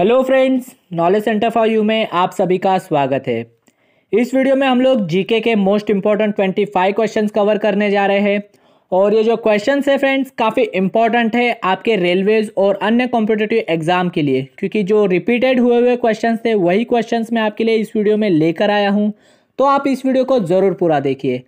hello friends knowledge centre for you में आप सभी का स्वागत है इस वीडियो में हम लोग जीके के most important five question cover करने जा रहे हैं और ये जो क्वेश्चन है फ्रेंड्स काफ़ी इंपॉर्टेंट है आपके रेलवेज और अन्य कॉम्पिटेटिव एग्जाम के लिए क्योंकि जो रिपीटेड हुए हुए क्वेश्चन थे वही क्वेश्चन मैं आपके लिए इस वीडियो में लेकर आया हूँ तो आप इस वीडियो को ज़रूर पूरा देखिए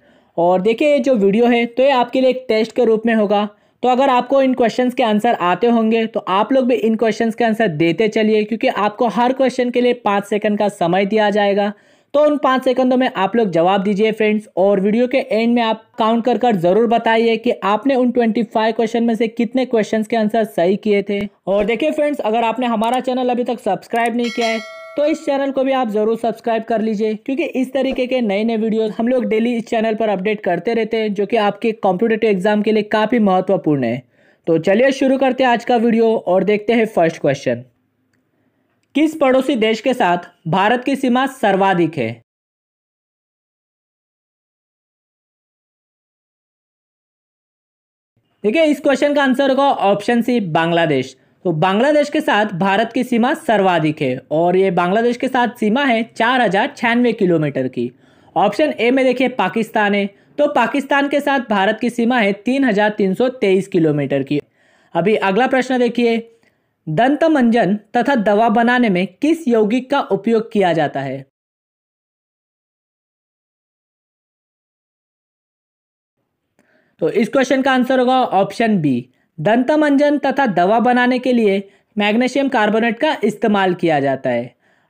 और देखिए ये जो वीडियो है तो ये आपके लिए एक टेस्ट के रूप में होगा तो अगर आपको इन क्वेश्चंस के आंसर आते होंगे तो आप लोग भी इन क्वेश्चंस के आंसर देते चलिए क्योंकि आपको हर क्वेश्चन के लिए पाँच सेकंड का समय दिया जाएगा तो उन पाँच सेकंडों में आप लोग जवाब दीजिए फ्रेंड्स और वीडियो के एंड में आप काउंट कर कर जरूर बताइए कि आपने उन 25 क्वेश्चन में से कितने क्वेश्चन के आंसर सही किए थे और देखिए फ्रेंड्स अगर आपने हमारा चैनल अभी तक सब्सक्राइब नहीं किया है तो इस चैनल को भी आप जरूर सब्सक्राइब कर लीजिए क्योंकि इस तरीके के नए नए वीडियोस हम लोग डेली इस चैनल पर अपडेट करते रहते हैं जो कि आपके कॉम्पिटेटिव एग्जाम के लिए काफ़ी महत्वपूर्ण है तो चलिए शुरू करते हैं आज का वीडियो और देखते हैं फर्स्ट क्वेश्चन किस पड़ोसी देश के साथ भारत की सीमा सर्वाधिक है देखिए इस क्वेश्चन का आंसर होगा ऑप्शन सी बांग्लादेश तो बांग्लादेश के साथ भारत की सीमा सर्वाधिक है और ये बांग्लादेश के साथ सीमा है चार हजार छियानवे किलोमीटर की ऑप्शन ए में देखिए पाकिस्तान है तो पाकिस्तान के साथ भारत की सीमा है तीन हजार तीन सौ तेईस किलोमीटर की अभी अगला प्रश्न देखिए दंत मंजन तथा दवा बनाने में किस यौगिक का उपयोग किया जाता है तो इस क्वेश्चन का आंसर होगा ऑप्शन बी दंतमंजन तथा दवा बनाने के लिए मैग्नीशियम कार्बोनेट का इस्तेमाल किया जाता है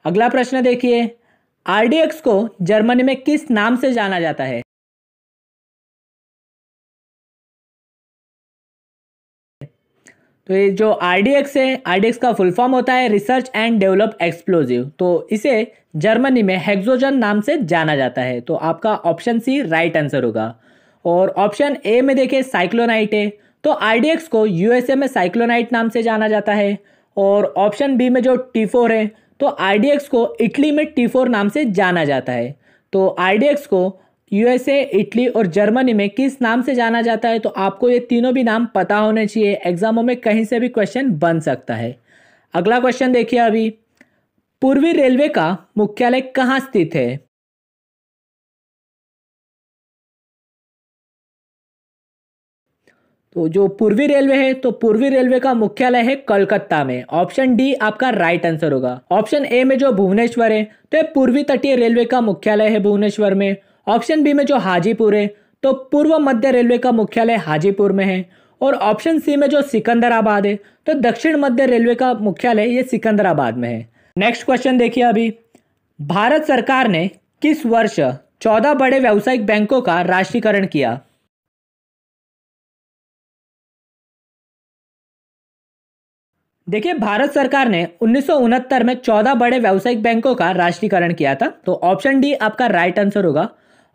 अगला प्रश्न देखिए आरडीएक्स को जर्मनी में किस नाम से जाना जाता है तो ये जो आर है आर का फुल फॉर्म होता है रिसर्च एंड डेवलप एक्सप्लोजिव तो इसे जर्मनी में हेक्सोजन नाम से जाना जाता है तो आपका ऑप्शन सी राइट आंसर होगा और ऑप्शन ए में देखिए साइक्लोनाइट है तो आई को यूएसए में साइक्लोनाइट नाम से जाना जाता है और ऑप्शन बी में जो टी फोर है तो आई को इटली में टी फोर नाम से जाना जाता है तो आई को यूएसए इटली और जर्मनी में किस नाम से जाना जाता है तो आपको ये तीनों भी नाम पता होने चाहिए एग्जामों में कहीं से भी क्वेश्चन बन सकता है अगला क्वेश्चन देखिए अभी पूर्वी रेलवे का मुख्यालय कहाँ स्थित है तो जो पूर्वी रेलवे है तो पूर्वी रेलवे का मुख्यालय है कलकत्ता में ऑप्शन डी आपका राइट आंसर होगा ऑप्शन ए में जो भुवनेश्वर है तो ये पूर्वी तटीय रेलवे का मुख्यालय है भुवनेश्वर में ऑप्शन बी में जो हाजीपुर है तो पूर्व मध्य रेलवे का मुख्यालय हाजीपुर में है और ऑप्शन सी में जो सिकंदराबाद है तो दक्षिण मध्य रेलवे का मुख्यालय ये सिकंदराबाद में है नेक्स्ट क्वेश्चन देखिए अभी भारत सरकार ने किस वर्ष चौदह बड़े व्यावसायिक बैंकों का राष्ट्रीयकरण किया देखिए भारत सरकार ने उन्नीस में 14 बड़े व्यावसायिक बैंकों का राष्ट्रीयकरण किया था तो ऑप्शन डी आपका राइट आंसर होगा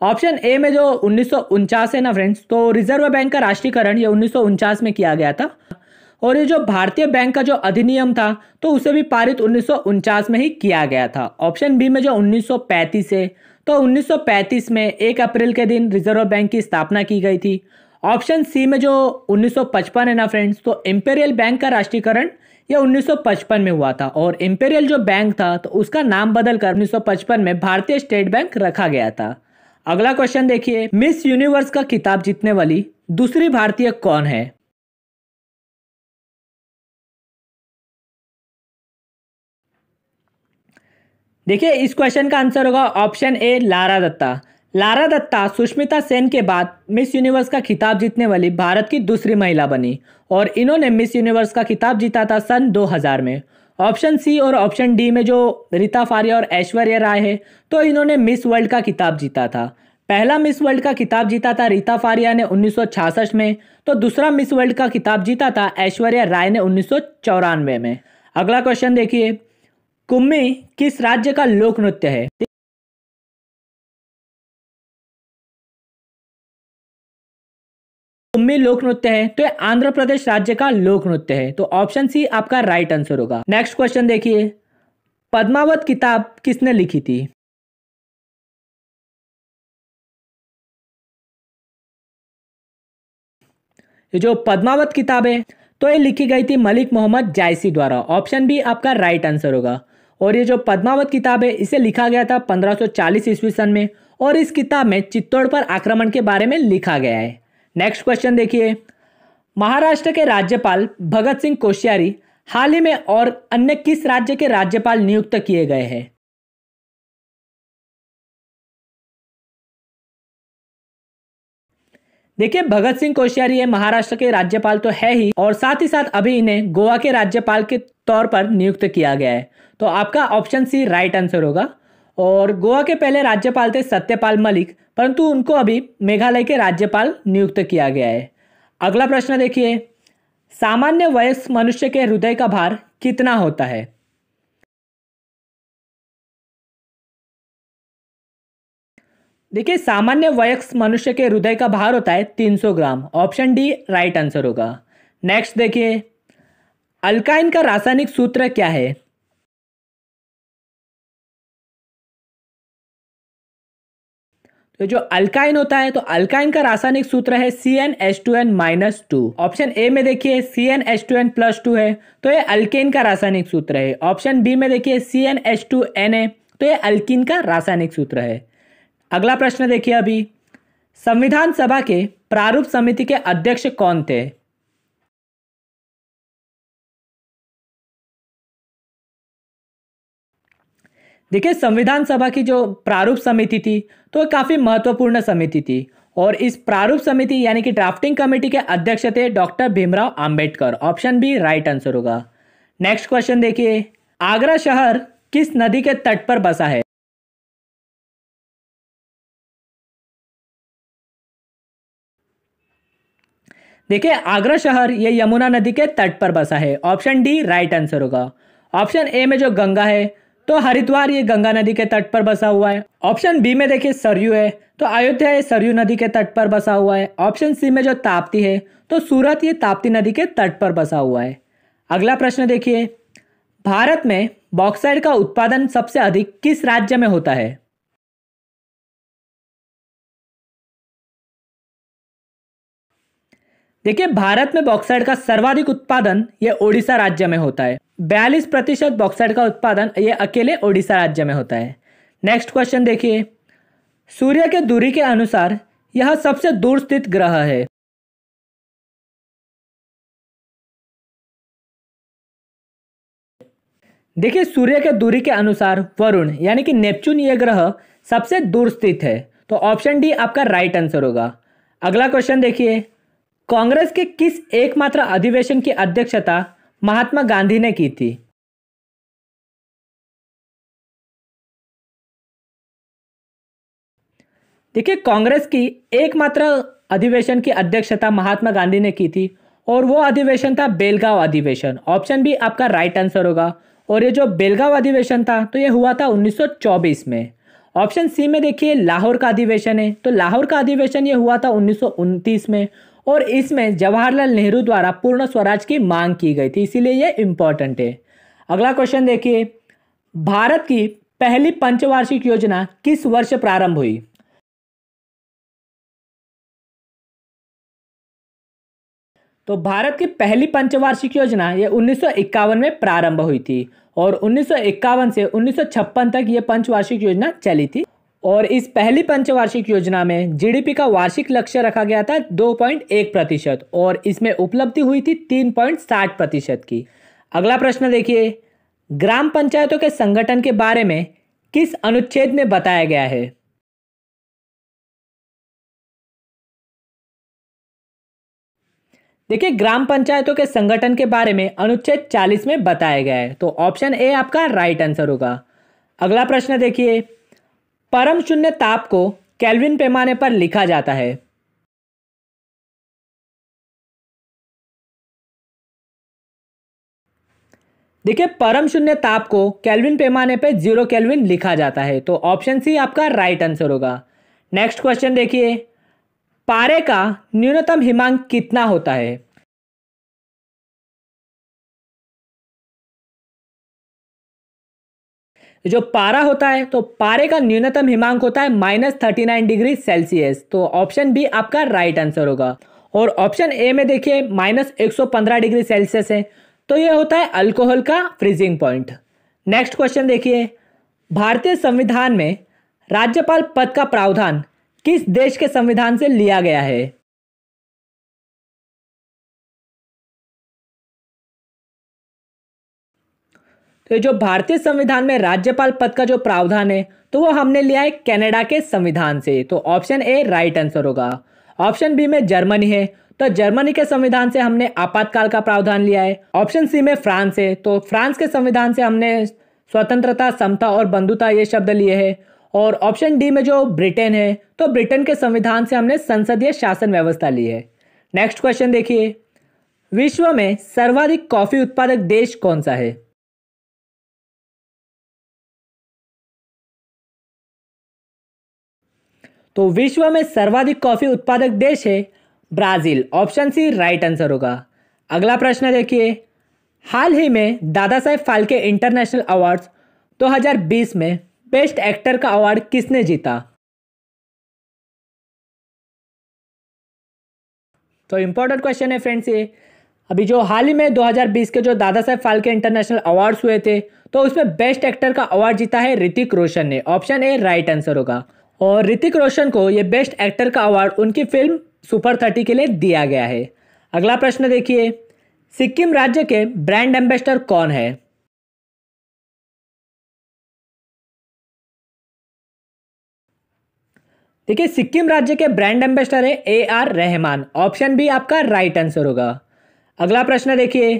ऑप्शन ए में जो उन्नीस है ना फ्रेंड्स तो रिजर्व बैंक का राष्ट्रीयकरण ये उन्नीस में किया गया था और ये जो भारतीय बैंक का जो अधिनियम था तो उसे भी पारित उन्नीस में ही किया गया था ऑप्शन बी में जो उन्नीस है तो 1935 में एक अप्रैल के दिन रिजर्व बैंक की स्थापना की गई थी ऑप्शन सी में जो 1955 है ना फ्रेंड्स तो इम्पेरियल बैंक का राष्ट्रीयकरण यह 1955 में हुआ था और इम्पेरियल जो बैंक था तो उसका नाम बदलकर 1955 में भारतीय स्टेट बैंक रखा गया था अगला क्वेश्चन देखिए मिस यूनिवर्स का किताब जीतने वाली दूसरी भारतीय कौन है देखिए इस क्वेश्चन का आंसर होगा ऑप्शन ए लारा दत्ता लारा दत्ता सुष्मिता सेन के बाद मिस यूनिवर्स का खिताब जीतने वाली भारत की दूसरी महिला बनी और इन्होंने मिस यूनिवर्स का खिताब जीता था सन 2000 में ऑप्शन सी और ऑप्शन डी में जो रीता फारिया और ऐश्वर्या राय है तो इन्होंने मिस वर्ल्ड का खिताब जीता था पहला मिस वर्ल्ड का खिताब जीता था रीता फारिया ने उन्नीस में तो दूसरा मिस वर्ल्ड का खिताब जीता था ऐश्वर्या राय ने उन्नीस में अगला क्वेश्चन देखिए कुम्मी किस राज्य का लोक नृत्य है उम्मी लोक नृत्य है तो ये आंध्र प्रदेश राज्य का लोक नृत्य है तो ऑप्शन सी आपका राइट आंसर होगा नेक्स्ट क्वेश्चन देखिए पद्मावत किताब किसने लिखी थी ये जो पद्मावत किताब है तो ये लिखी गई थी मलिक मोहम्मद जायसी द्वारा ऑप्शन बी आपका राइट आंसर होगा और ये जो पद्मावत किताब है इसे लिखा गया था 1540 सौ ईस्वी सन में और इस किताब में चित्तौड़ पर आक्रमण के बारे में लिखा गया है नेक्स्ट क्वेश्चन देखिए महाराष्ट्र के राज्यपाल भगत सिंह कोश्यारी हाल ही में और अन्य किस राज्य के राज्यपाल नियुक्त किए गए हैं देखिए भगत सिंह कोश्यारी ये महाराष्ट्र के राज्यपाल तो है ही और साथ ही साथ अभी इन्हें गोवा के राज्यपाल के तौर पर नियुक्त किया गया है तो आपका ऑप्शन सी राइट आंसर होगा और गोवा के पहले राज्यपाल थे सत्यपाल मलिक परंतु उनको अभी मेघालय के राज्यपाल नियुक्त किया गया है अगला प्रश्न देखिए सामान्य वयस्क मनुष्य के हृदय का भार कितना होता है देखिए सामान्य वयस्क मनुष्य के हृदय का भार होता है 300 gram option D right answer होगा नेक्स्ट देखिए अल्काइन का रासायनिक सूत्र क्या है तो जो अल्काइन होता है तो अल्काइन का रासायनिक सूत्र है C N H two N minus two option A में देखिए C N H two N plus two है तो ये अल्केन का रासायनिक सूत्र है ऑप्शन बी में देखिए C N H two N है तो ये अल्किन का रासायनिक सूत्र है अगला प्रश्न देखिए अभी संविधान सभा के प्रारूप समिति के अध्यक्ष कौन थे देखिए संविधान सभा की जो प्रारूप समिति थी तो काफ़ी महत्वपूर्ण समिति थी और इस प्रारूप समिति यानी कि ड्राफ्टिंग कमेटी के अध्यक्ष थे doctor Bhimrao Ambedkar option B right answer होगा नेक्स्ट क्वेश्चन देखिए आगरा शहर किस नदी के तट पर बसा है देखिए आगरा शहर ये यमुना नदी के तट पर बसा है ऑप्शन डी राइट आंसर होगा ऑप्शन ए में जो गंगा है तो हरिद्वार ये गंगा नदी के तट पर बसा हुआ है ऑप्शन बी में देखिए सरयू है तो अयोध्या ये सरयू नदी के तट पर बसा हुआ है ऑप्शन सी में जो ताप्ती है तो सूरत ये ताप्ती नदी के तट पर बसा हुआ है अगला प्रश्न देखिए भारत में बॉक्साइड का उत्पादन सबसे अधिक किस राज्य में होता है देखिए भारत में बॉक्साइड का सर्वाधिक उत्पादन ये ओडिशा राज्य में होता है बयालीस प्रतिशत बॉक्साइड का उत्पादन ये अकेले ओडिशा राज्य में होता है नेक्स्ट क्वेश्चन देखिए सूर्य के दूरी के अनुसार यह सबसे दूर स्थित ग्रह है देखिए सूर्य के दूरी के अनुसार वरुण यानी कि नेपच्यून यह ग्रह सबसे दूर स्थित है तो ऑप्शन डी आपका राइट आंसर होगा अगला क्वेश्चन देखिए कांग्रेस के किस एकमात्र अधिवेशन की अध्यक्षता महात्मा गांधी ने की थी देखिए कांग्रेस की एकमात्र अधिवेशन की अध्यक्षता महात्मा गांधी ने की थी और वो अधिवेशन था बेलगांव अधिवेशन ऑप्शन भी आपका राइट आंसर होगा और ये जो बेलगांव अधिवेशन था तो ये हुआ था 1924 में ऑप्शन सी में देखिए लाहौर का अधिवेशन है तो लाहौर का अधिवेशन ये हुआ था उन्नीस में और इसमें जवाहरलाल नेहरू द्वारा पूर्ण स्वराज की मांग की गई थी इसीलिए यह इंपॉर्टेंट है अगला क्वेश्चन देखिए भारत की पहली पंचवार्षिक योजना किस वर्ष प्रारंभ हुई तो भारत की पहली पंचवार्षिक योजना यह उन्नीस में प्रारंभ हुई थी और 1951 से 1956 तक यह पंचवार्षिक योजना चली थी और इस पहली पंचवार्षिक योजना में जीडीपी का वार्षिक लक्ष्य रखा गया था 2.1 प्रतिशत और इसमें उपलब्धि हुई थी 3.60 प्रतिशत की अगला प्रश्न देखिए ग्राम पंचायतों के संगठन के बारे में किस अनुच्छेद में बताया गया है देखिए ग्राम पंचायतों के संगठन के बारे में अनुच्छेद 40 में बताया गया है तो ऑप्शन ए आपका राइट आंसर होगा अगला प्रश्न देखिए परम शून्य ताप को कैल्विन पैमाने पर लिखा जाता है देखिए परम शून्य ताप को कैलविन पैमाने पर जीरो कैल्विन लिखा जाता है तो ऑप्शन सी आपका राइट आंसर होगा नेक्स्ट क्वेश्चन देखिए पारे का न्यूनतम हिमांक कितना होता है जो पारा होता है तो पारे का न्यूनतम हिमांक होता है minus thirty nine degree Celsius तो ऑप्शन बी आपका राइट आंसर होगा और ऑप्शन ए में देखिए माइनस एक सौ पंद्रह डिग्री सेल्सियस है तो यह होता है अल्कोहल का फ्रीजिंग पॉइंट नेक्स्ट क्वेश्चन देखिए भारतीय संविधान में राज्यपाल पद का प्रावधान किस देश के संविधान से लिया गया है तो जो भारतीय संविधान में राज्यपाल पद का जो प्रावधान है तो वो हमने लिया है कनाडा के संविधान से तो ऑप्शन ए राइट आंसर होगा ऑप्शन बी में जर्मनी है तो जर्मनी के संविधान से हमने आपातकाल का प्रावधान लिया है ऑप्शन सी में फ्रांस है तो फ्रांस के संविधान से हमने स्वतंत्रता समता और बंधुता ये शब्द लिए है और ऑप्शन डी में जो ब्रिटेन है तो ब्रिटेन के संविधान से हमने संसदीय शासन व्यवस्था ली है नेक्स्ट क्वेश्चन देखिए विश्व में सर्वाधिक कॉफी उत्पादक देश कौन सा है तो विश्व में सर्वाधिक कॉफ़ी उत्पादक देश है Brazil option C right answer होगा अगला प्रश्न देखिए हाल ही में दादा साहेब फाल्के इंटरनेशनल अवार्ड्स 2020 में बेस्ट एक्टर का अवार्ड किसने जीता तो इम्पोर्टेंट क्वेश्चन है फ्रेंड्स ये अभी जो हाल ही में 2020 के जो दादा साहेब फाल्के इंटरनेशनल अवार्ड्स हुए थे तो उसमें बेस्ट एक्टर का अवार्ड जीता है ऋतिक रोशन ने ऑप्शन ए राइट आंसर होगा और ऋतिक रोशन को ये बेस्ट एक्टर का अवार्ड उनकी फिल्म सुपर थर्टी के लिए दिया गया है अगला प्रश्न देखिए सिक्किम राज्य के ब्रांड एम्बेसडर कौन है देखिए सिक्किम राज्य के ब्रांड एम्बेसडर है A R Rahman option B आपका राइट आंसर होगा अगला प्रश्न देखिए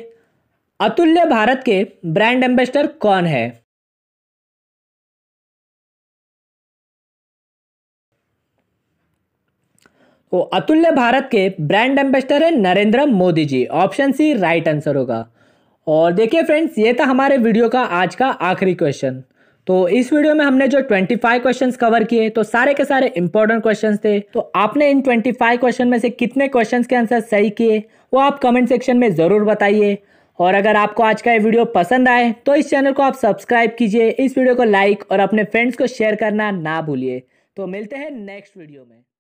अतुल्य भारत के ब्रांड एम्बेसडर कौन है तो अतुल्य भारत के ब्रांड एम्बेसडर है Narendra Modi ji option C right answer होगा और देखिए फ्रेंड्स ये था हमारे वीडियो का आज का आखिरी क्वेश्चन तो इस वीडियो में हमने जो 25 क्वेश्चन कवर किए तो सारे के सारे इंपॉर्टेंट क्वेश्चन थे तो आपने इन 25 क्वेश्चन में से कितने क्वेश्चन के आंसर सही किए वो आप कमेंट सेक्शन में ज़रूर बताइए और अगर आपको आज का ये वीडियो पसंद आए तो इस चैनल को आप सब्सक्राइब कीजिए इस वीडियो को लाइक और अपने फ्रेंड्स को शेयर करना ना भूलिए तो मिलते हैं नेक्स्ट वीडियो में